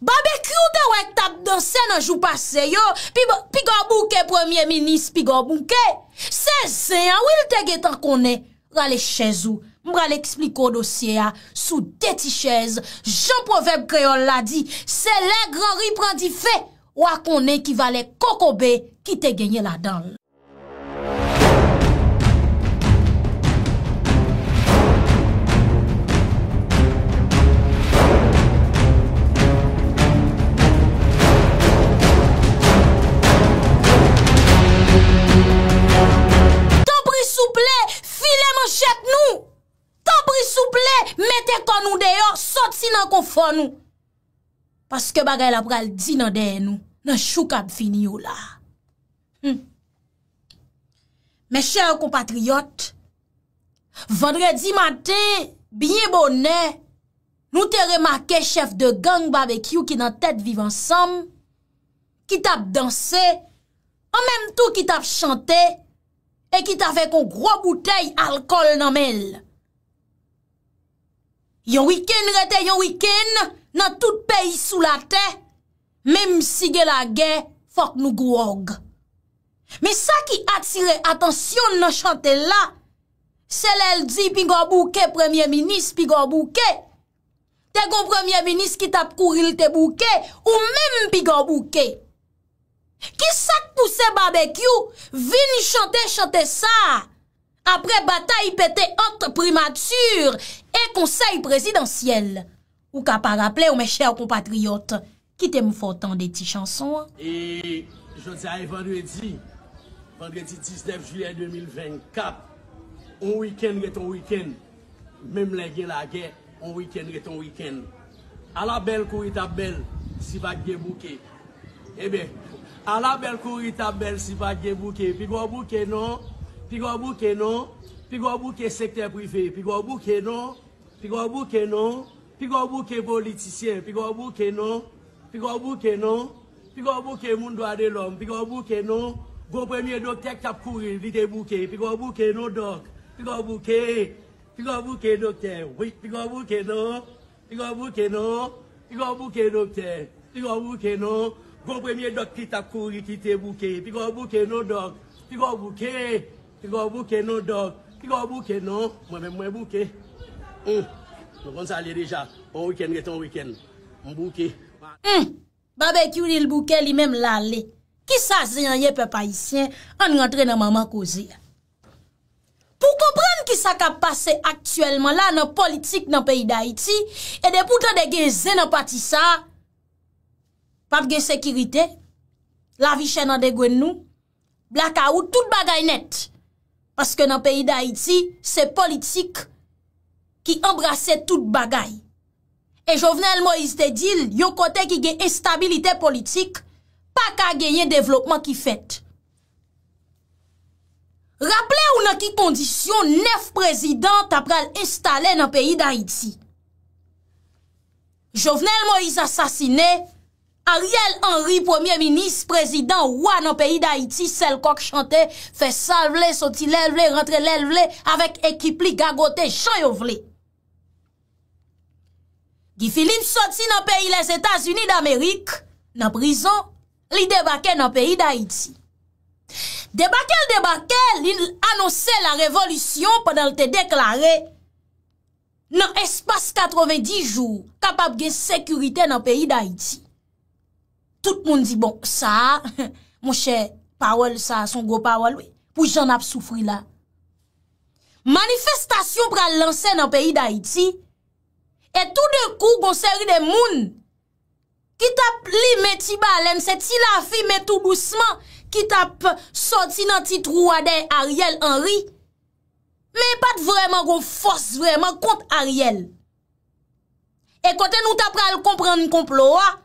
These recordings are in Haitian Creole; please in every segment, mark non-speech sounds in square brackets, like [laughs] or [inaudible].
Babèk yon te wèk tap dansè nan jou pasè yo, pi go mbouke premier minis, pi go mbouke. Sè sè, an wè l te gen tan konè, ralè chèzou, mbralè ekspliko dosye a, sou deti chèz, jan profèb kreol la di, sè lè gran riprandi fè, wè konè ki valè kokobe ki te genye la danl. metè kon nou deyò, sot si nan kon fon nou, paske bagay la pral di nan deyè nou, nan chou kab fini yò la. Mè hmm. chè yò kompatriyot, vandre di matè, biye bonè, nou te remakè chef de gang barbecue ki nan tèt viv ansam, ki tap dansè, an mèm tou ki tap chante, e ki ta fè kon gro bouteil alkol nan mèl. Yon wiken rete yon wiken nan tout peyi sou la te, mem si ge la ge, fok nou gwo og. Me sa ki atire atensyon nan chante la, se lel di pi gwa bouke premye minis, pi gwa bouke, te gwo premye minis ki tap kouril te bouke, ou mem pi gwa bouke. Ki sak pou se barbekyou, vin chante chante sa. apre batay pete antre primatur e konsey presidansyel. Ou kap a rapple ou me chè ou kompatriot ki te mou fotan de ti chanson. E, jote zaye vandredi, vandredi 19 julye 2024, ou wiken ret ou wiken, mem le gen la gen, ou wiken ret ou wiken. A la bel kou ita bel, si bak gen bouke. Ebe, a la bel kou ita bel, si bak gen bouke. Pi gwa bouke, non? Pin kon boke nò Pin kon boke sekter private pin kon boke nò Pin kon boke nò Pin kon boke politisyen Pin kon boke nò Pin kon boke nò Pin kon boke mundwa le lom Pin kon boke nò Gon pre 요� dok dete tapkuri lite boke Pin kon boke nò dok Pin kon boke Pin kon boke do kè Pi gon boke nò Pi gon boke nò Pi gon boke do kè Pi gon boke nò Gon pre mye dong позволte tapkuri lite boke Pi kon boke no dong Pi gon boke I go bouke nou dog, i go bouke nou, mwen mwen bouke. Hmm. Mwen kon sa li deja, ou wiken get ou wiken, mwen bouke. M, hmm. babè ki ou li bouke li mèm la li. Ki sa zè yon ye pepa isyen, an yon tre nan maman ko zè. Pou kompran ki sa ka pase aktuelman la nan politik nan peyda iti, e de pou tan de gen zè nan pati sa, pap gen sekirite, la vi chè nan de gwen nou, blaka ou tout bagay net. Paske nan peyi d'Haïti, se politik ki embrase tout bagay. E Jovenel Moïse de Dil, yo kote ki gen estabilite politik, pa ka genyen devlopman ki fèt. Rapple ou nan ki kondisyon, nef prezident apre al instale nan peyi d'Haïti. Jovenel Moïse asasine... Ariel Henry, premier minis, prezident ouan nan peyi d'Haïti, sel kok chante, fè sal vle, soti lè vle, rentre lè vle, avèk ekip li gagote, chan yo vle. Gifilim soti nan peyi les Etats-Unis d'Amerik, nan prison, li debake nan peyi d'Haïti. Debake l'debake, li anose la revolusyon, padal te deklare nan espas 90 jou, kapab gen sekurite nan peyi d'Haïti. Tout moun di bon, sa, [laughs] moun chè parol sa, son go parol we, pou jan ap soufri la. Manifestasyon pral lanse nan peyi da iti, e tout de kou goun seri de moun, ki tap li meti balen, se ti la fi metou lousman, ki tap soti nan ti trouade Ariel Henry, me pat vreman goun fos vreman kont Ariel. E kote nou tap pral komprendi komploa,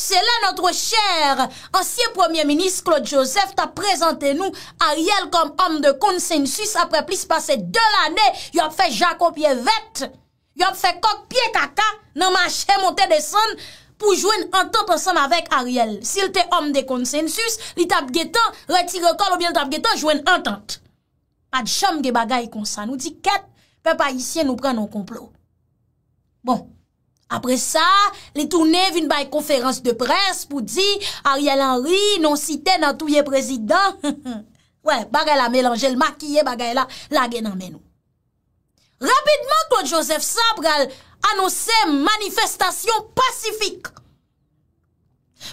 Se lè notre chèr ansye premier minis Claude Joseph ta prezante nou Ariel kom om de konsensus apre plis pase de l'anè. Yop fè Jacobie Vette, yop fè Kokpie Kaka nan machè montè desan pou jwen entant ansan avèk Ariel. Sil te om de konsensus, li tap getan, reti rekol ou bien tap getan, jwen entant. Adcham ge bagay konsan, ou di ket, pe pa isye nou pren nou komplot. Bon. Apre sa, li toune vin bay konferans de pres pou di Ariel Henry non site nan touye prezident. [laughs] Ouè, bagay la melange, l makiye, bagay la lage nan menou. Rapidman, Claude Joseph Sabral anose manifestation pasifik.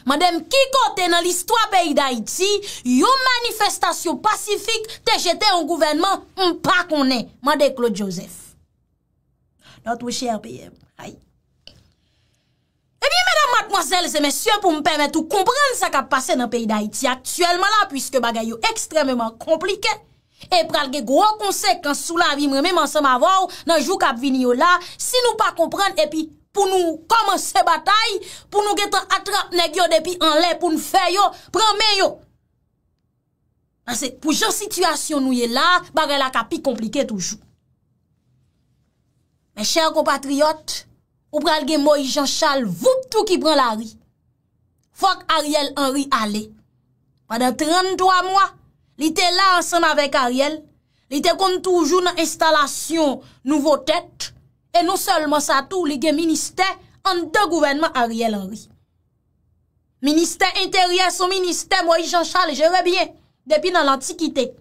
Madem ki kote nan listwa peyi da iti, yon manifestation pasifik te jete an gouvenman mpa konen. Madem Claude Joseph. Not wè chèr peye m. Ebi, mèdam matmozèl, se mèsyon pou m'pèmèt ou komprenn sa kap pase nan peyi da iti atyèlman la, pwiske bagay yo ekstremèman komplike, e pral ge gwo konsek kan sou la avim remèman sa m'avòw nan jou kap vini yo la, si nou pa komprenn, epi pou nou komanse batay, pou nou getan atrap neg yo depi an lè pou nou fè yo, pran mè yo. Pou jò situasyon nou ye la, bagay la kap pi komplike toujou. Mè chèr kompatriot, Ou pral gen Moïse Jean Charles voutou ki pran la ri. Fok Ariel Henry ale. Padèr 33 mwa, li te la ansen avèk Ariel. Li te kon toujou nan instalasyon nouvo tèt. E nou solman sa tou li gen minister an de gouvenman Ariel Henry. Minister interyè son minister Moïse Jean Charles, jè vè bien, depi nan l'antikitek.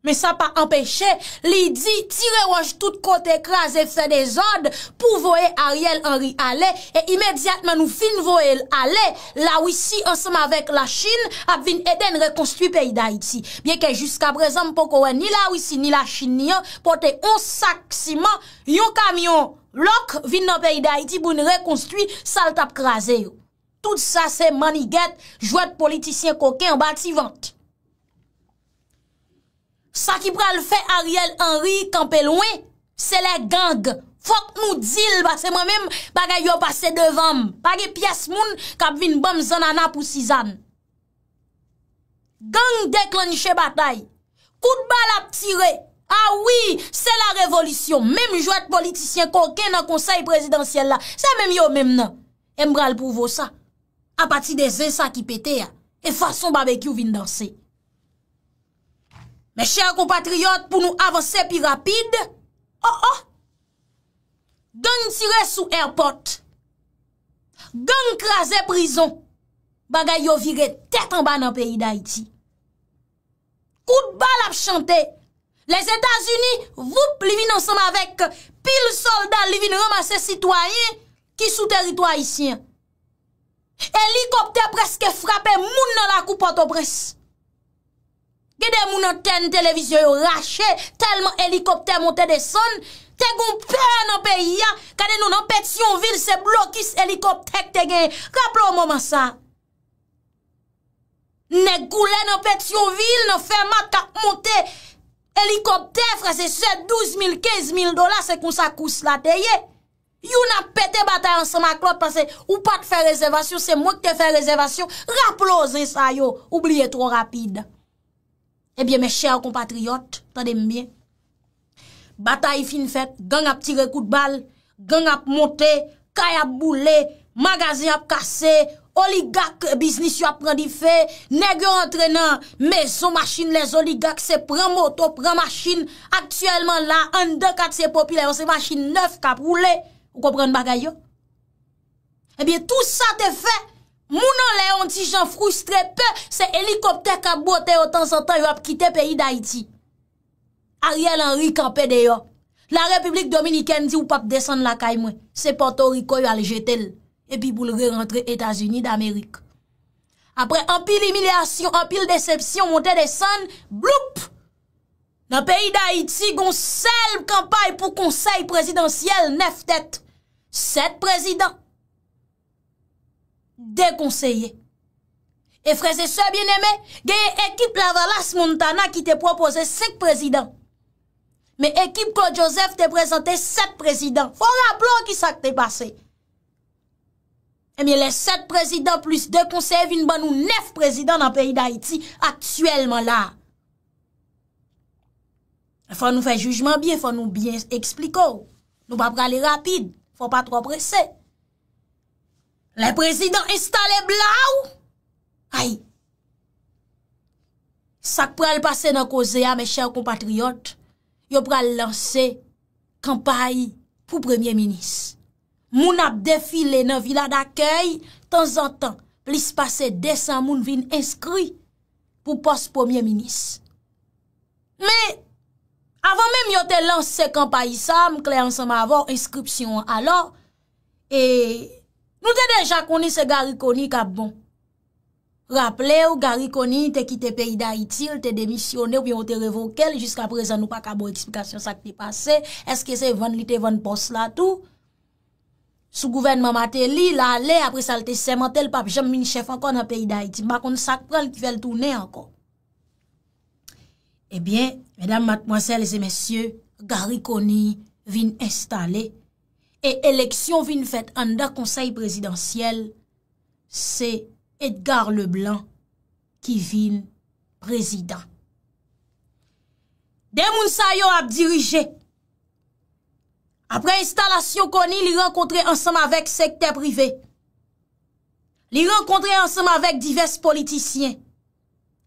Men sa pa empèche, li di tire waj tout kote krasè fè des od pou voè Ariel Henry alè e imèdiatman nou fin voè alè la wisi ansèm avèk la chine ap vin eden rekonstuit peyi da iti. Bien ke jiska brezèm pou kowe ni la wisi ni la chine ni yon, pote onsak siman yon kamyon lok vin nan peyi da iti bou yon rekonstuit sal tap krasè yo. Tout sa se manigèt, jwèd politisyen kokè yon bati vant. Sa ki pral fè Ariel Henry Kampel wè, se lè gang Fok nou dil, bak se mè mèm Bagay yo pase devan Bagay pias moun, kap vin bom zanana pou si zan Gang dek lan nishè batay Kout bal ap tire A ah wè, se la revolisyon Mèm jou et politisyen kokè nan konsey Prezidentiel la, se mèm yo mèm nan M pral prouvo sa A pati de zè sa ki pète E fason barbecue vin dansè E chèr kompatriyot pou nou avanse pi rapide, oh oh, gen yon tire sou airport, gen yon krasè prison, bagay yon vire tetan ba nan peyi da iti. Kout bal ap chante, les Etats-Unis voup li vin ansanm avek, pil soldat li vin ramase sitwayen ki sou teritwa isyen. Helikopter preske frape moun nan la koupote opresse. Gede moun anten televizyon yo rache, telman helikopter monte de son, te goun pe anan pe ya, kade nou nan pet yon vil se blokis helikopter te gen. Rapplo mouman sa. Ne goulen nan pet yon vil, nan fe mat ka monte helikopter, fra se 7, 12 mil, 15 mil dola, se kon sa kous la te ye. You nan pete batay an sa ma klot, panse ou pa te fe rezervasyon, se moun te fe rezervasyon, rapplo zi sa yo, oubliye tro rapide. Ebyen, eh mè chè ou kompatriot, ta deme byen. Bata yi fin fèt, gang ap tire kout bal, gang ap monte, kaya ap boule, magazin ap kase, oligak bisnis yo ap prendi fe, negyo antrenan, mè son machin, les oligak se premoto, premachin, aktuelman la, 1, 2, 4, se popile, se machin 9, kap roule. Ou komprende bagay yo? Ebyen, tout sa te fè. Mounan le yon ti jan frustre pe, se helikopter ka bote o tan san tan yo ap kite peyi da iti. Ariel Henry kampe de yo. La Republik Dominikende di ou pap desen la kay mwen. Se pato riko yo al jetel. Epi boule re rentre Etasuni d'Amerik. Apre anpil imilyasyon, anpil decepsyon, monte desen, bloup! Nan peyi da iti gon sel kampaye pou konsey prezidentiyel nef tet. Set prezident. de konseye. E freze se bien eme, geye ekip Lavalas Montana ki te propoze sek prezident. Me ekip Claude Joseph te prezante set prezident. Fon rapplon ki sa te pase. E mi le set prezident plus de konseye vin ban nou nef prezident nan peyi da Haiti aktuelman la. Fon nou fe jujman bien, fon nou bien ekspliko. Nou pa prale rapide, fon pa tro prese. Le prezident installe bla ou? Ay! Sak pral pase nan koze a me chèw kompatriot, yo pral lanse kampay pou premier minis. Moun ap defile nan vila d'akèy, tan zan tan, plis pase desan moun vin inskri pou pos premier minis. Me, avan men yo te lanse kampay sa, m kle ansan ma avan inskripsyon alon, e... Nou te deja koni se gari koni ka bon. Raple ou gari koni te kite peyi da iti, ou te demisyone ou pi ou te revoke, ou jiska prezan ou pa ka bo eksplikasyon sa ki te pase, eske se ven li te ven pos la tou. Sou gouvenman mate li, la le, apre sa le te semente, l pape jem mini chef ankon a peyi da iti, bakon sak prel ki vel toune ankon. Ebyen, eh medan matmwansel e se mesye, gari koni vin estale E eleksyon vin fet an da konsey prezidentiyel, se Edgar le Blanc ki vin prezident. Demoun sa yo ap dirije, apre instalasyon koni li renkontre ansam avek sekte prive. Li renkontre ansam avek divest politisyen,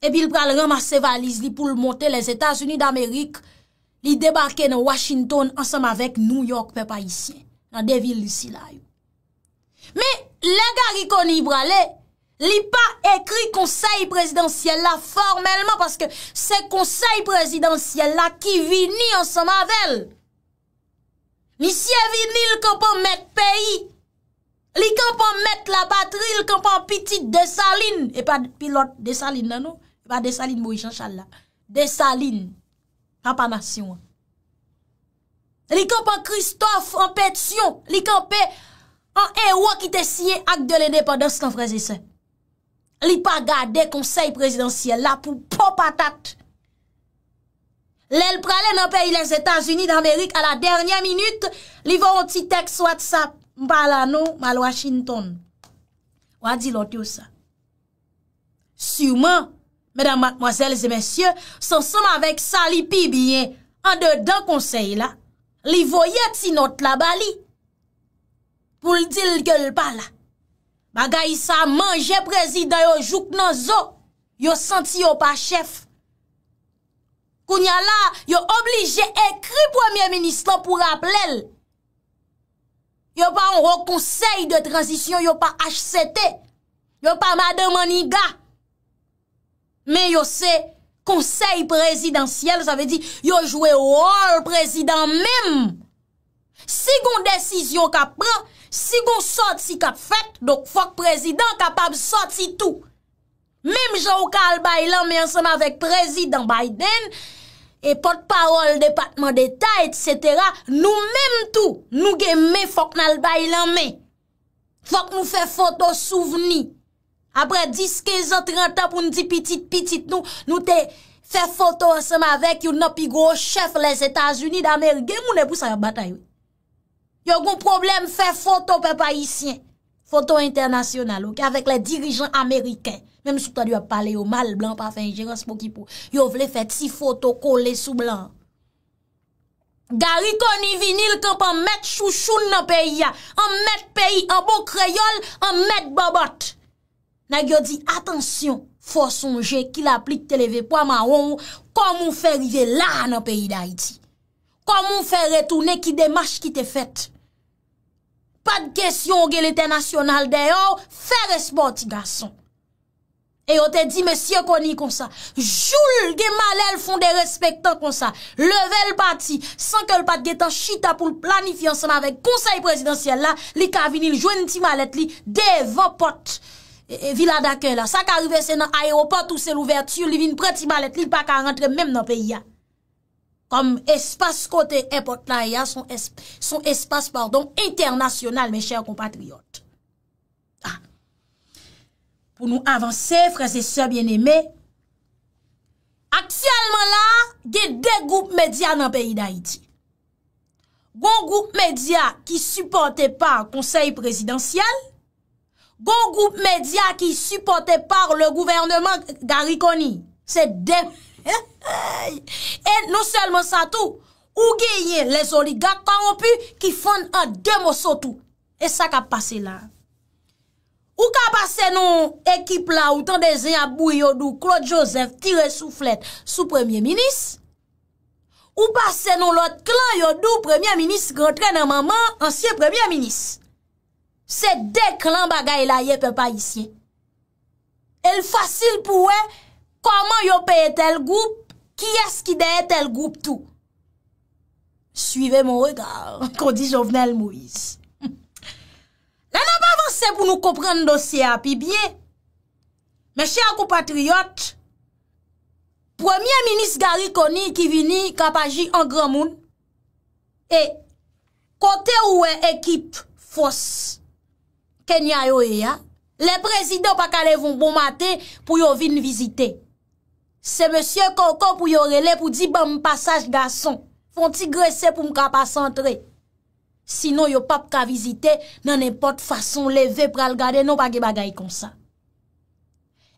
e bil pral remase valiz li pou l monte les Etats-Unis d'Amerik, li debarke nan Washington ansam avek New York pe paisyen. Nan devir li si la yo. Me, le gari kon i bra le, li pa ekri konsey presidansyel la formelman, paske se konsey presidansyel la ki vini an sa mavel. Li siye vini l konpon met peyi, li konpon met la patri, l konpon pitit desaline, e pa pilot desaline la nou, e pa desaline mou i jan chal la, desaline, kapanasyon an. Li ka pa Kristof an petsyon, li ka pa an ewa ki te sye ak de le ne pa dos kan freze se. Li pa gade konsey prezidansye la pou po patat. Le l prale nan peyi les Etats-Unis d'Amerik a la dernyan minute, li va ontitex watsap mpa la nou mal Washington. Wadi lot yo sa. Syouman, medan madmoazel zi mesye, san som avek sa li pi biyen an de dan konsey la. Li voyet si not la bali. Poul dil ke l pala. Bagay sa manje prezida yo juk nan zo. Yo senti yo pa chef. Kounya la, yo oblige ekri premier ministro pou rappel el. Yo pa on re konsey de transisyon, yo pa HCT. Yo pa madem aniga. Men yo se... Konsey prezidansyel, sa ve di, yo jwè wòl prezidans mèm. Si goun desisyon kap pran, si goun sot si kap fet, dok fok prezidans kapab sot si tout. Mèm jwè wòl ka al baylan, mè ansanm avèk prezidans Biden, e pot parol depatman deta, etc. Nou mèm tout nou gèmè fok nan al baylan mè. Fok nou fè foto souveni. Apre 10, 15, 30 an pou nou di pitit-pitit nou, nou te fe foto ansem avek yon nou pi gro chef les Etats-Unis d'Amerike, mounen pou sa yon batayon. Yon kon problem fe foto pe pa isyen. Foto internasyonal, ok, avek le dirijan Ameriken. Mem sou ta di wap pale yo, mal, blan, pa fin, jirans pou ki pou. Yon vle fe ti foto kole sou blan. Gariko ni vinil kon pa met chou chou nan peyi ya. An met peyi, an bo kreyol, an met babot. Na gyo di, atensyon, fò son jè ki la plik te leve pwa ma wò, komon fè rive la nan peyi da iti. Komon fè retounè ki demache ki te fèt. Pad gèsyon gè l'Etat nasyonal deyò, fè respò ti gason. E yo te di, mèsyè koni konsa, joul gè malè l'fond de respectan konsa, leve l'pati, san ke l'pad gè tan chita pou l'planifiyansan avèk konsey presidansyèl la, li kavini l'jwen niti malèt li, deyè vò poti. E, e, Vila dake la, sa ka rive se nan ayropot ou se l'ouverture, li vin proti balet, li pa ka rentre mem nan peyi ya. Kom espas kote epot la ya, son espas pardon, internasyonal men chèr kompatriot. Ah. Pou nou avanse, frase se bien eme, aksyalman la, ge de goup media nan peyi da iti. Gon goup media ki supporte pa konsey presidansyal, Gon goup medya ki supporte par le gouvernement gari koni, se dem. E nou selman sa tou, ou genyen les oligak tarompu ki fon an dem osotou. E sa ka pase la. Ou ka pase nou ekip la ou tan dezenya bou yon dou Claude Joseph tire sou flet sou premier minis. Ou pase nou lot klan yon dou premier minis gantre nan maman ansye premier minis. Se dek lan bagay la ye pe pa isye. El fasil pou we, koman yo peye tel goup, ki eski deye tel goup tou. Suive mon regard, [laughs] kondi Jovenel Moïse. La nan pa avanse pou nou kompren dosye api bie. Mèche akou patriyot, premier minis gari koni ki vini kapaji an gran moun, e kote ou we ekip fosse. Nya yo e ya Le prezido pa kale von bon mate Pou yo vin vizite Se monsye koko pou yo rele Pou di ba moun pasaj gason Fon ti gresè pou mkapa sentre Sinon yo pa pou ka vizite Nan epote fason leve Pral gade non pa ge bagay konsa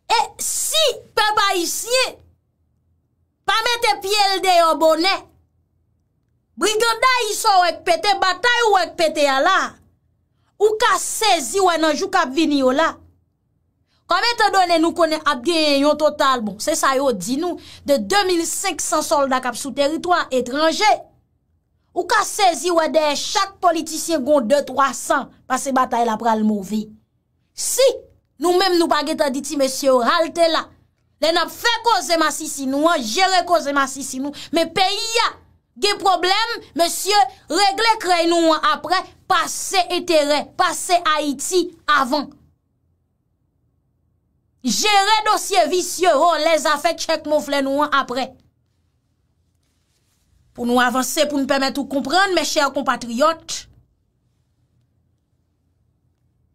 E si Pe ba isye Pa mette piel de yo bonne Briganda Iso wek pete Batay wek pete ala Ou ka sezi wè nan jou kap vini yo la? Kame te donè nou konè ap genyon total, bon, se sa yo di nou, de 2500 solda kap sou teritoan etranje. Ou ka sezi wè de chak politisyen gon 2-300 pa se batay la pral mouvi? Si, nou mèm nou pagè ta diti, mèsyo, ralte la. Lè nap fè ko zemasi si nou, jere ko zemasi si nou, mè peyi ya. Ge problem, monsye, regle kre nou an apre, pase etere, pase Haiti, avan. Jere dosye visye, ho, oh, leza fek chek mou fle nou an apre. Pou nou avanse, pou nou pemet ou komprende, me chèr kompatriot.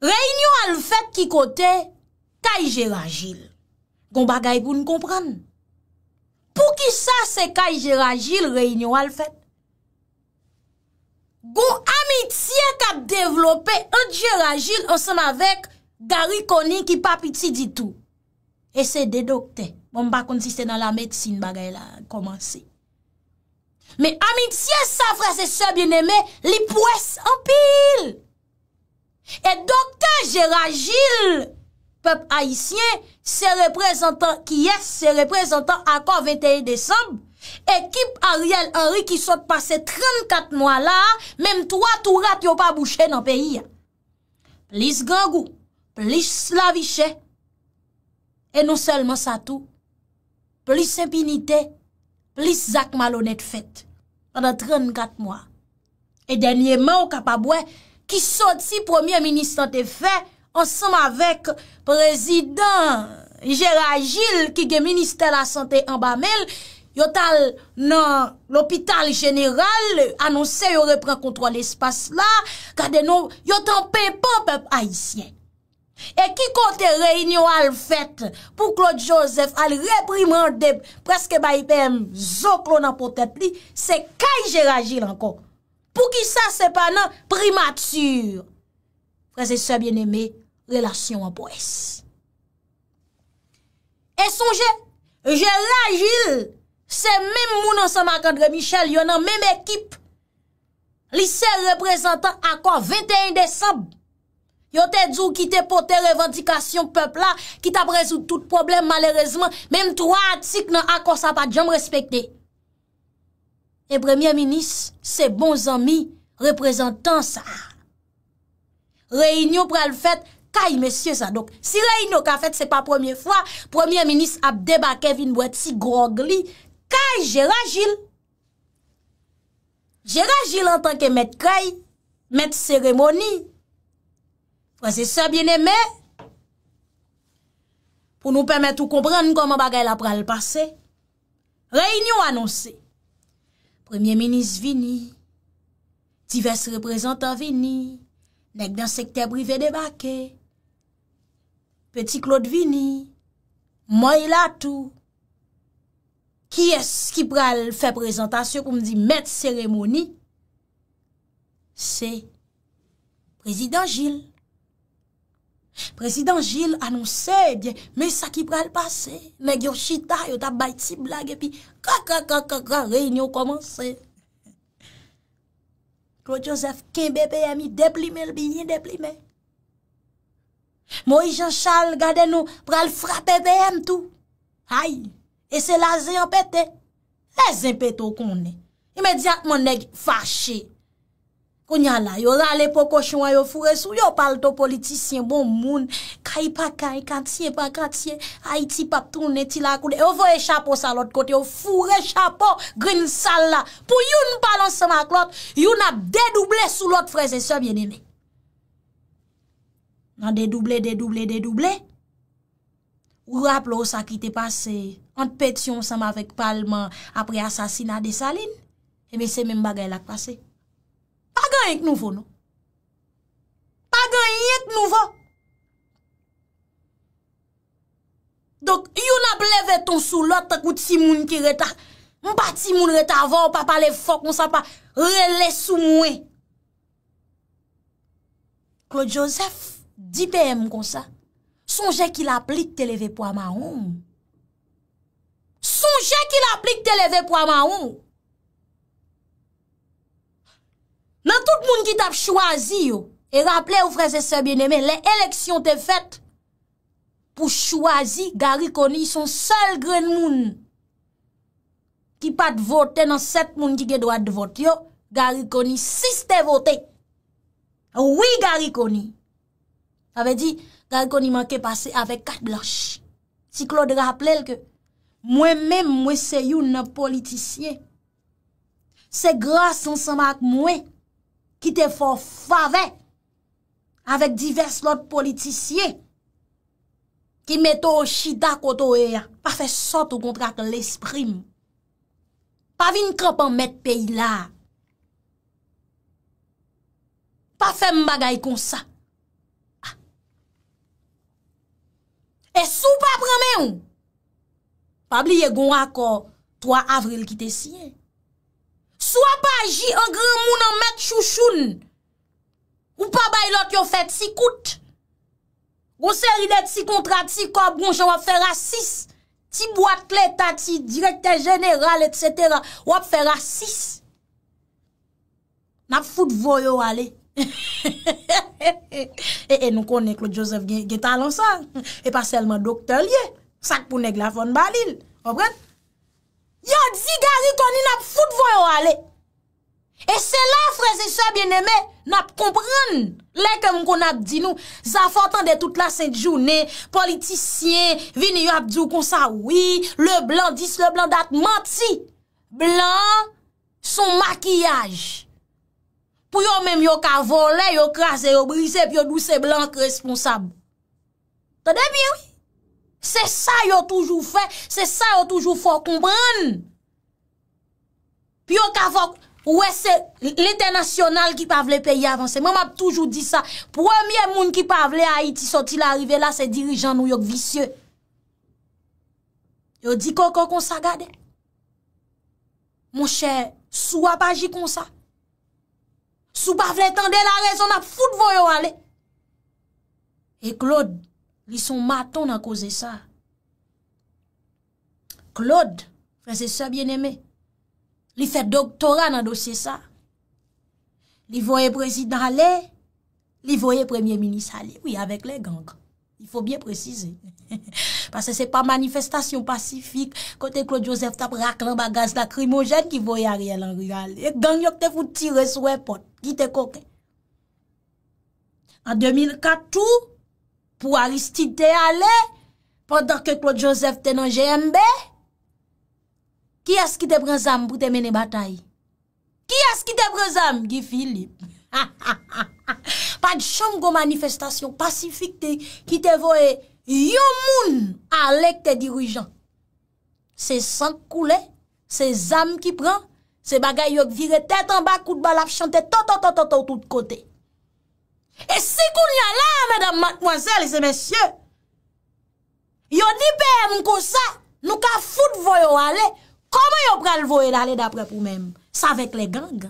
Reinyon al fek ki kote, kaj jera jil. Gon bagay pou nou komprende. Ki sa se kaj jirajil reynyo al fèt? Gou amityen kap devlopè an jirajil an sen avèk gari konin ki pa piti ditou. E se dedokte. Bon, bakon si se nan la medsine bagay la komanse. Me amityen sa fre se sebyen eme, li pwes an pil. E dokte jirajil, pep aisyen, Se reprezentant ki yes, se reprezentant akon 21 december, ekip Ariel Henry ki sot passe 34 mwa la, menm 3 tou rat yo pa bouchen nan peyi. Plis gangou, plis laviche, e nou selman sa tou, plis impinite, plis zak malonet fèt, panan 34 mwa. E denye man ou kapabwe, ki sot si premier ministante fè, Ansem avek prezidant Gérard Gilles ki gen Ministè la Santé en Bamel, yot al nan l'Hôpital Général anonsè yon repren kontwa l'espace la, kade nou yot anpey pan pep haïsyen. E ki kote reynyo al fèt pou Claude Joseph al reprimande preske ba ipèm zoklo nan potèp li, se kaj Gérard Gilles ankon pou ki sa se panan primatûr. Prese sebyen eme, relasyon an poes. E sonje, je ragil, se mem moun an sa makandre Michel, yo nan mem ekip, lise reprezentant akwa 21 desab, yo te djou ki te pote revendikasyon pepla, ki ta prezout tout problem malerezman, menm 3 atik nan akwa sa pat jom respekte. E premier minis, se bon zami reprezentant sa, Reynyon pral fèt, kaj mesye sa dok. Si reynyon ka fèt, se pa premier fwa, premier menis Abdeba Kevin Bwetsi grog li, kaj jera jil. Jera jil an tanke met kaj, met seremoni. Wazè sa bien emè, pou nou pèmè tout komprèn, koman bagay la pral pase. Reynyon anonsè, premier menis vini, tivès reprezentant vini, Nèk dan sekte privé de bakè. Peti Claude Vini. Moi il a tout. Ki es ki pral fè prezentasyon kou mdi met seremoni? Se. Prezident Gilles. Prezident Gilles annonsè, diè, me sa ki pral pase. Me gyo chita yo ta bay ti blage pi. Ka ka ka ka ka reynyo komanse. wè diyon zèf kin bè bè yè mi deplime l bi yin deplime. Mò yon chal gade nou pral frapè bè yèm tou. Ay, e se la zè yon pète. E zè yon pète ou konè. Ime diyan mò neg fache. O nyan la, yo rale pou koshon a yo fure sou, yo pal to politisyen bon moun, kay pa kay, kantye pa kantye, a iti pa proun eti la koude, yo vwe e chapo sa l ot kote, yo fure chapo, grin sal la, pou yon palan seman klot, yon ap dedouble sou l ot freze, se bien ene. Nan dedouble, dedouble, dedouble, ou rap lò sa ki te pase, an petyon seman vek palman apre asasina de salin, e mi semen bagay lak pase. Pa gen yon k nouvo nou? Pa gen yon k nouvo? Dok, yon ap leve ton sou lot tak ou ti moun ki reta. M pa ti moun reta avan, ou pa pale fok, m sa pa rele sou mwen. Claude Joseph, dipe m kon sa, sonje ki la plik te leve pou a ma oum. Sonje ki la plik te leve pou a ma oum. Nan tout moun ki tap chwazi yo, e rappele ou freze se bieneme, le eleksyon te fet, pou chwazi, gari koni son sol gren moun, ki pat vote nan set moun ki ge doat vote yo, gari koni sis te vote. Ouwi gari koni. Awe di, gari koni manke pase ave kat blanche. Si Claude rappele ke, mwen men mwen se yon nan politisye, se gras ansanman ak mwen, ki te fò fave, avek divers lot politisye, ki metò o shida koto e a, pa fè sot ou kontra kè l'esprim, pa vin kropan met peyi la, pa fè mbagay kon sa, ah. e sou pa prame ou, pa bli e goun akò, 3 avril ki te siye, S wap aji an gran moun an met chouchoun. Ou pa bay lò ki yon fèt si kout. Gon seri det si kontrat si kobron, jen wap fè racis. Ti boat kleta, ti direkte general, et cetera, wap fè racis. Nap fout voyo wale. [laughs] E, e nou konen klo Joseph gen talansan. E pa selman doktor liye. Sak pou neg la fon balil. Oprend? Yo di gari koni nap foute voyo ale. E se la, freze, se bieneme, nap kompran. Le kem kon ap di nou, zafotan de tout la senjoune, politisyen, vini yo ap di ou konsa wii, le blan dis, le blan dat, manti. Blan, son makiyaj. Pou yo menm yo kavole, yo kras e yo brise, pi yo dou se blan ki responsab. To debi wii. Se sa yo toujou fè, se sa yo toujou fò, komprèn. Pi yo kavok, ouè se l'internasyonal ki pa vle peyi avansè. Mè m ap toujou di sa. Premier moun ki pa vle Haiti soti l'arive la se dirijan New York visye. Yo di koko kon sa gade. Mon chè, sou ap aji kon sa. Sou pa vle tende la rezon ap fout vo yo ale. E Claude, li son maton a koze sa. Claude, frère c'est ça bien aimé. Il fait doctorat dans dossier ça. Il voyait président aller, il voyait premier ministre aller. Oui, avec les gangs. Il faut bien préciser. [laughs] Parce que c'est pas manifestation pacifique. Côté Claude Joseph tape raclan bagage lacrymogène qui voyait Ariel Henry aller. Gang yo te fout tirer sur les portes. Qui te coquin. En 2004, tout, pour Aristide aller, pendant que Claude Joseph était dans GMB, Ki yas ki te pren zam pou te mene bataye? Ki yas ki te pren zam? Di Filip. [laughs] Pa di chanm gwo manifestasyon pasifik te, ki te voye, yo moun alek te dirujan. Se sant koule, se zam ki pren, se bagay yo kvire, tetan bak kout balap chante, tototototototot kote. E si koun yal la, medam matmwansel, se mensye, yo di pe moun kousa, nou ka foud voyo alek, Koman yo pral voe d'ale d'apre pou mèm? Sa vek le gang.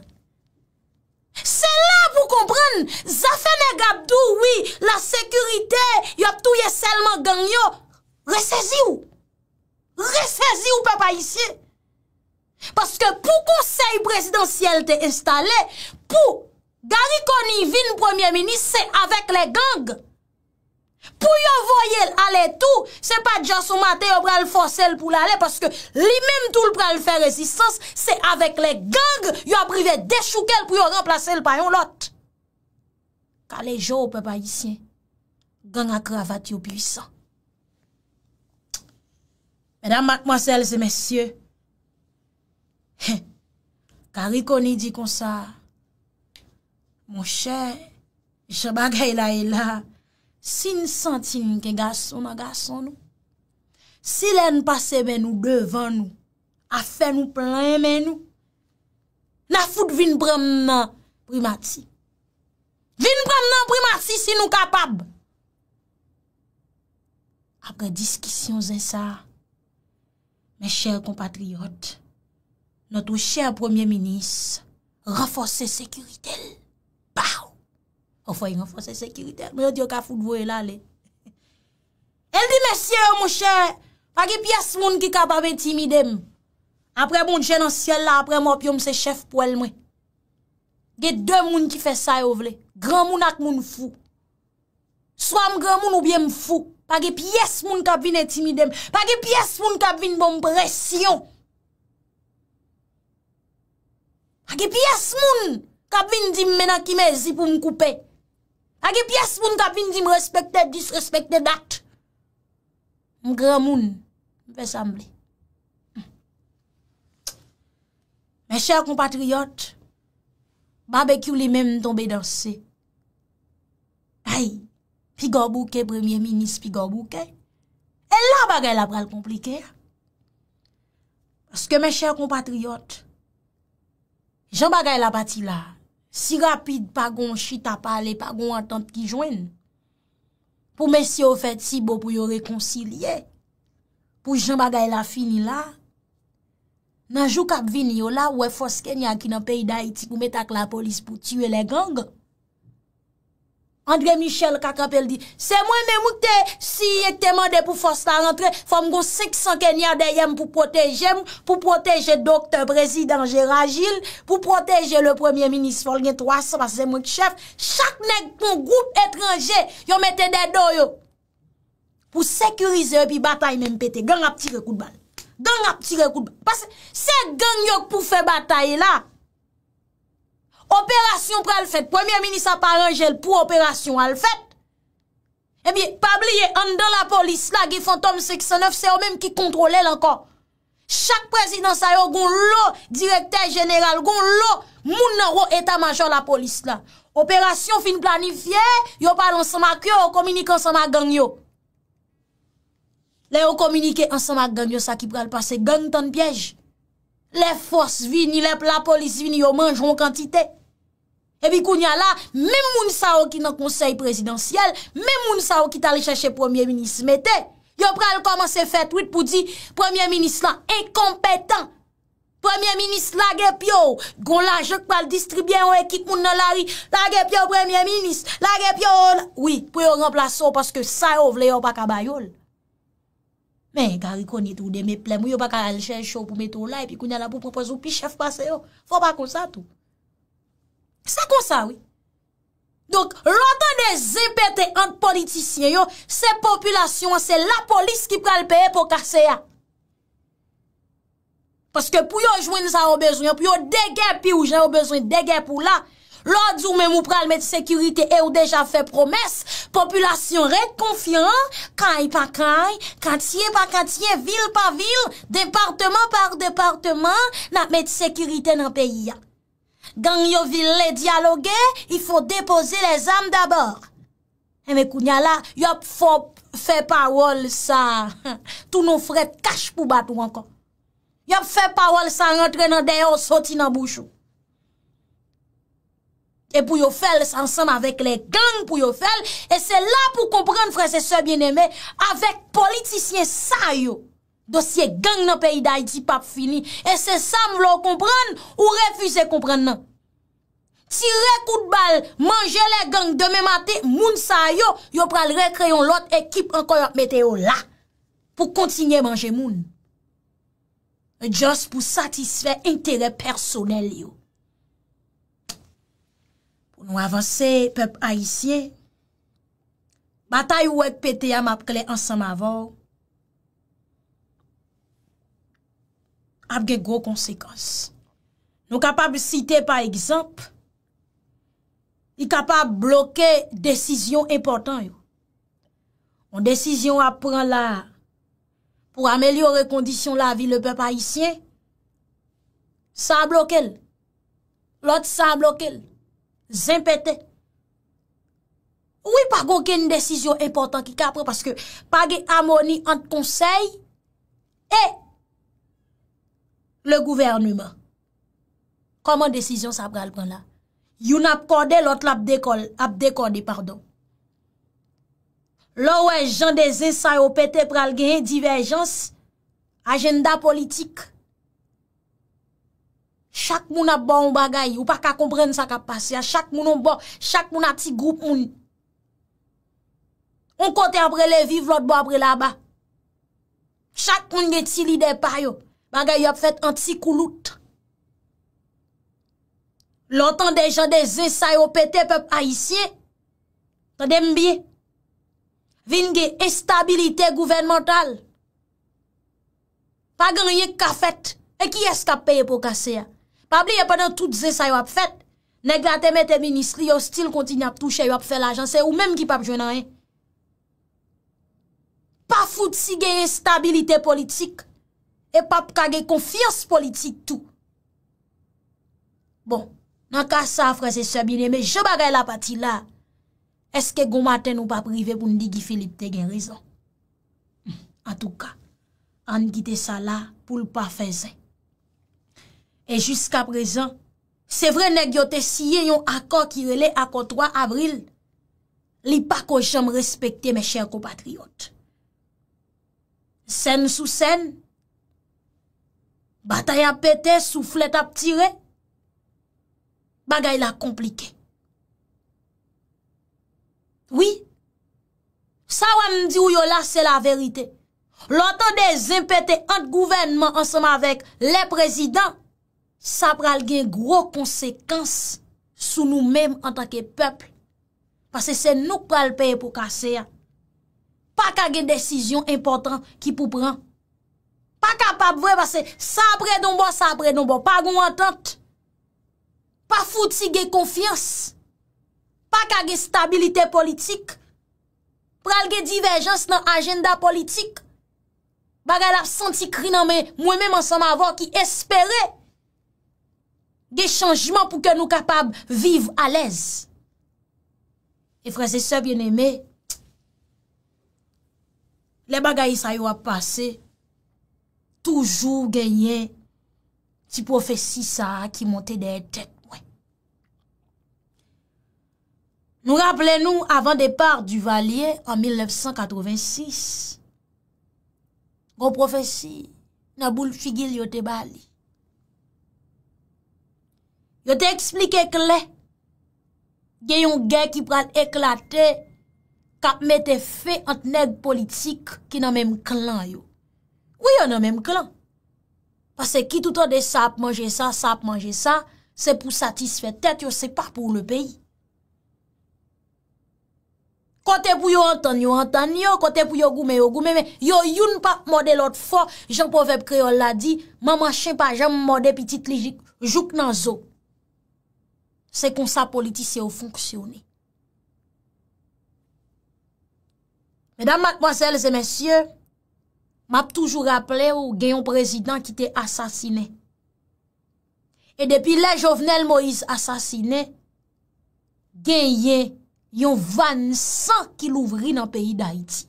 Se la pou kompran, zafen e gabdou, la sekurite, yo tou ye selman gang yo, resezi ou. Resezi ou pe pa isye. Paske pou konsey presidansyel te installe, pou Gary Connie vin premier ministre, se avek le gang. Pou yo voyel ale tout, se pa djan sou mate yo pral fosel pou l'ale, paske li menm tout pral fè rezistans, se avek le geng yo prive de choukel pou yo remplase l pa yon lot. Kale jo ou pe pa yisien, gen akravat yo pwisan. Medan mak mwasele se mesye, kari koni di konsa, moun chè, chè bagay la ila, Si n sentin ki gason a gason nou, si len pase men nou devan nou, a fe nou plan men nou, na foute vin promenan primati. Vin promenan primati si nou kapab. Apre diskisyon zesa, me chèr kompatriot, notou chèr premier minis, ranfose sekuritel. ou fwa yon fwa se sekiriter, mwen yo diyo ka foud vwe la le. El di mesye yo oh, mwen chen, pa ge piyes moun ki kap avet timidem, apre moun bon chen an syel la, apre moun piyom se chef pou el mwen. Ge dè moun ki fè sa yo vle, gran moun ak moun fou. Swa m gran moun ou bie m fou, pa ge piyes moun kap vin etimidem, pa ge piyes moun kap vin bon presyon. Pa ge piyes moun kap vin dim menak ime zi pou m koupey. Agi piyes pou nou kap vin di m respekte, disrespekte dat. M gran moun, m fè samble. Mè chèr kompatriot, babè kyou li mèm tombe dansè. Ay, pigor bouke, premiè minis pigor bouke, el la bagay la pral komplike. Aske mè chèr kompatriot, jen bagay la pati la, Si rapid pa gon chit a pale, pa gon atant ki jwen. Po mè si yo fèt si bo pou yo rekonciliye. Po jen bagay la fini la. Nanjou kap vini yo la, wè fòs ken ya ki nan pey da iti kou mè tak la polis pou tiywe le ganga. Andre Michel Kakapel di, se mwen mè moutè si ek temande pou fosta rentre, fòm gò seksankè nyade yèm pou potejèm, pou potejè Dr. President Gérard Gilles, pou potejè le Premier Ministre Folguin Troas, se mwen moutè chèf, chak nèk pou gout etranjè, yon mè tèdè do yo, pou sekurize yo pi batay mè mpète, gang ap tire koutbal, gang ap tire koutbal, se gang yo pou fè batay la, Operasyon pral fèt, premier minisa par anjel pou operasyon al fèt, ebi, eh pabli ye andan la polis la, ge fantom 69, se yo menm ki kontrole lankan. Chak prezidans a yo goun lo, direkter jeneral goun lo, moun nan ro etan major la polis la. Operasyon fin planifiye, yo pal ansama kyo, yo kominike ansama gang yo. Le yo kominike ansama gang yo sa ki pral pase gang tan pyej. Le fos vini, la polis vini, yo manj ron kantitey. Epi kounya la, mèm moun sa ou ki nan konsey presidansyel, mèm moun sa ou ki talè chèche premier-ministre. Mète, yo pral komanse fè twit pou di premier-ministre la, enkompetant. Premier-ministre lage pyo, goun la jok pal distribyen ou ekik moun nan lari, lage pyo premier-ministre, lage pyo on. Oui, pou yo rempla so, paske sa ou vle yo baka bayol. Mè, gari koni tou de mè plem, yo baka lal chèche yo pou mè tou la, epi kounya la pou propose ou pi chef basè yo. Fò bakon sa tou. Sa kon sa, oui. Donk, loutan de zepete ant politisyen yo, se populasyon, se la polis ki pral peye pou kakse ya. Paske pou yo jwen sa an bezwen, pou yo degèp pi ou jen an bezwen degèp ou la, loutan zou men mou pral met sekurite e ou deja fe promes, populasyon ret konfyan, kany pa kany, kantye pa kantye, vil pa vil, departman par departman, nan met sekurite nan peyi ya. Ganyo vil le diyaloge, ifo depoze les am dabor. E me kounya la, yop fop fe pawol sa, tou nou fred kache pou bat ou ankon. Yop fe pawol sa, yon tre nan deyo, soti nan boujou. E pou yo fel, ansanm avek le gang pou yo fel, e se la pou komprende, frese se bieneme, avek politisyen sa yo. dosye gang nan peyi da iti pap fini, e se sa m vlo kompran ou refuse kompran nan. Ti re kout bal manje le gang deme mate, moun sa yo, yo pral re kreyon lot ekip an koyot mete yo la, pou kontinye manje moun. Just pou satisfè interè personel yo. Pou nou avanse pep a isye, batay wèk pete ya map kle ansan ma vò, apge gwo konsekans. Nou kapab sitè pa ekzamp, i kapab blokè desisyon important yo. Mwen desisyon ap pran la pou amelyore kondisyon la vi le pe pa isyen, sa blokèl. Loti sa blokèl. Zimpete. Ou i pa gwo gen desisyon important ki kapre paske page amoni ant konsey e kwa Le gouvernouman. Koman desisyon sa pral pran la? Yon ap kode lot la ap dekode, pardon. Lo wè jen de zesay ou pete pral genye diverjans, ajenda politik. Chak moun ap ba bon ou bagay, ou pa ka kompren sa ka pase. Chak moun ap ti group moun. On kote apre le, viv lot bo apre la ba. Chak moun gen ti lider par yo. Bagay yo ap fèt anti-koulout. Lontan de jan de zè sa yo pète pep a isye. Tade mbi. Vin ge estabilite gouvernmental. Pag an ye ka fèt. E ki eskap peye pou kase ya. Pabli yo panan tout zè sa yo ap fèt. Neg la teme te minisli yo stil kontin ap touche yo ap fè la jansè. Ou menm ki pap jwenan yon. Pafout si ge estabilite politik. E pap kage konfiyans politik tou. Bon, nan ka sa a fraze se bin eme, je bagay la pati la, eske goun maten ou pa prive pou n di ki Filip te gen rezon. An hmm, tou ka, an gite sa la pou l pa fezen. E jusqu'a prezon, se vre negyote siye yon akor ki rele akor 3 avril, li pa ko jom respekte me chèr ko patriote. Sen sou sen, se vre negyote, Bataye ap pete, souflet ap tire, bagay la komplike. Oui, sa waman di ou yo la, se la verite. Lantan de zin pete ant gouvenman ansama vek le prezident, sa pral gen gro konsekans sou nou menm an tanke pepl. Pase se nou pral peye pou kase ya. Pak a gen desisyon important ki pou pran. pa kapab vwe vase sabre donbo, sabre donbo, pa non, bon, non, bon. goun antonk, pa fouti ge konfians, pa kage stabilite politik, pral ge diverjans nan agenda politik, bagal ap santi kri nan men, mwen men man san ma vwe ki espere, ge chanjman pou ke nou kapab viv alèz. E frè se sep yon eme, le bagay sa yon ap pase, Toujou genye ti profesi sa ki monte de etet mwen. Nou rappele nou avan depar Duvalier an 1986. Gon profesi, naboul figil yo te bali. Yo te eksplike kle. Genye yon gen ki pral eklate kap me te fe ant neg politik ki nan menm klan yo. Ou yon nan menm klan? Pase ki tout an de sa ap manje sa, sa ap manje sa, se pou satisfet tet, yo se pa pou le peyi. Kote pou yo antan, yo antan yo, kote pou yo goume, yo goume, yo yon pa morde lot fo, jan po vep kreol la di, maman chen pa jan morde pitit li, jouk nan zo. Se konsa politisye ou fonksyoni. Medan mak mansel se mensyen, m ap toujou rappele ou gen yon prezident ki te asasine. E depi le jovenel Moïse asasine, gen yon yon van san ki louvri nan peyi da iti.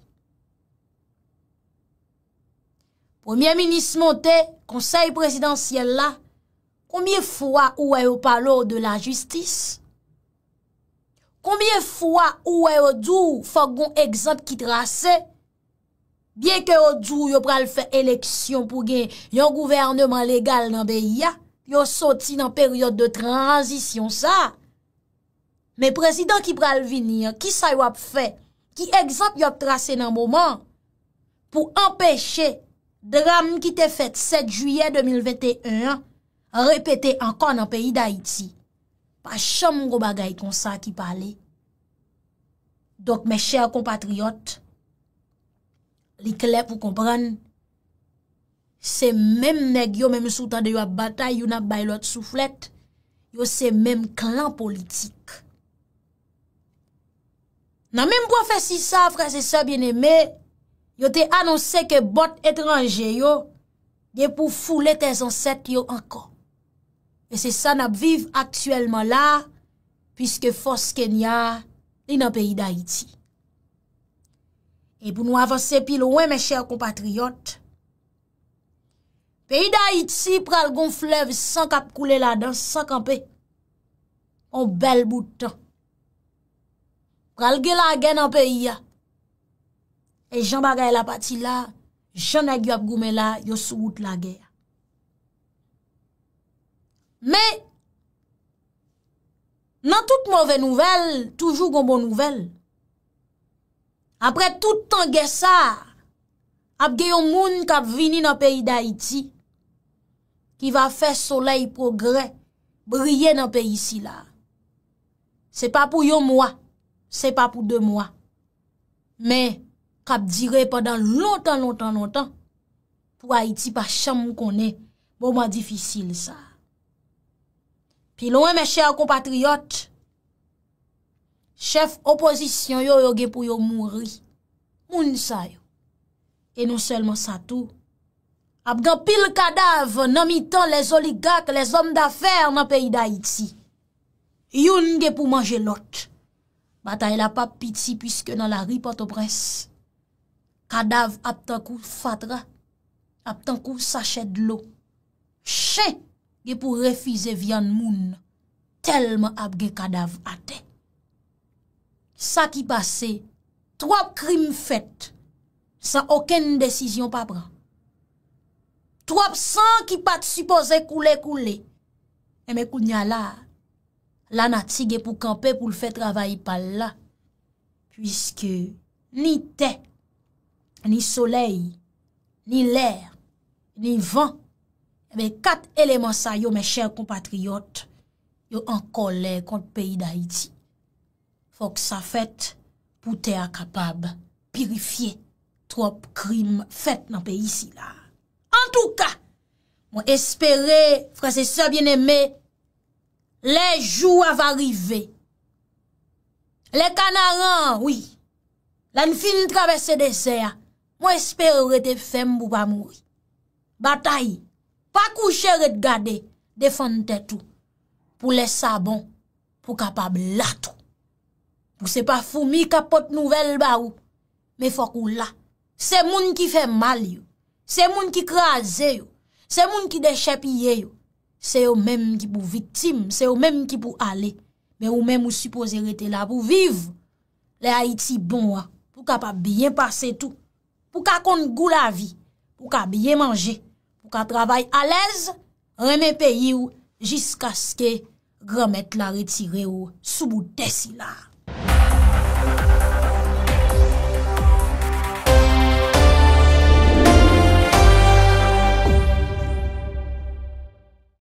Premier ministre Montey, konsey presidansiyel la, komye fwa ou ayo palor de la justis? Komiye fwa ou ayo djou fagon egzant ki trasey? Bien ke ou djou yo pral fè eleksyon pou gen yon gouvernement legal nan beya, yo soti nan peryote de tranzisyon sa. Me prezident ki pral vinir, ki sa yo ap fè, ki egzant yo ap trase nan mouman, pou empèche dram ki te fèt 7 juye 2021, repète ankon nan peyi d'Haïti. Pa chan mou go bagay kon sa ki pale. Dok me chèr kompatriot, Li kle pou kompran, se menm neg yo, menm soutan de yo a batay, yo nan bay lot souflet, yo se menm klan politik. Nan menm kwa fe si sa, fra se sa, bien eme, yo te anonse ke bot etranje yo, yo pou foule te zanset yo anko. E se sa nan vive aktuelman la, piske fos Kenya, li nan peyi da Iti. E pou nou avanse pil wè mè chè wè kompatriyot. Peyi da Iti pral gon flev sank ap koule la dan sank anpe. O bel boutan. Pral gen la gen anpe iya. E jan bagay la pati la, jan e gyo ap gome la, yos wout la gen. Me, nan tout mouve nouvel, toujou gon bon nouvel. apre toutan gen sa, ap gen yon moun kap vini nan peyi da Iti, ki va fe soley progre, brye nan peyi si la. Se pa pou yon mwa, se pa pou de mwa, men, kap direy padan lontan lontan lontan, pou Aiti pa chanmou konen, bon man difisil sa. Pi loun men chè a kompatriot, Chef oposisyon yo yo ge pou yo moun ri, moun sa yo. E non selman sa tou, apgan pil kadav nan mitan les oligak, les om da fer nan peyi da itsi. Youn ge pou manje lot. Bata e la pap piti pwiske nan la ripot opres. Kadav ap tan kou fatra, ap tan kou sache dlo. Che, ge pou refize vyan moun, telman ap ge kadav ate. Sa ki pase, 3 krim fet, sa oken desisyon pa pran. 300 ki pat supose eh, koule koule. Eme kou nya la, la natige pou kampe pou l'fet travaye pa la. Puiske ni te, ni soleil, ni lèr, ni van, eme kat eleman sa yo men chèr kompatriot yo anko lè kont peyi da iti. Fok sa fèt pou te akapab pirifiye trop krim fèt nan pe yisi la. An tou ka, mwen espere, frase se bien eme, le jou ava rive. Le kanaran, wè, lan fin trabe se dese, mwen espere rete fem pou pa mwou. Bata yi, pa kouche rete gade, defante tou, pou le sabon, pou kapab latrou. pou se pa fumi kapot nouvel ba ou, me fok ou la. Se moun ki fe mal yo, se moun ki kraze yo, se moun ki dechepye yo, se yo menm ki pou vitim, se yo menm ki pou ale, me ou menm ou supose rete la pou viv. Le Haiti bon wa, pou ka pa bien pase tou, pou ka kont gou la vi, pou ka bien manje, pou ka travay alez, reme peyi ou, jiska ske remet la retire ou, soubou desi la.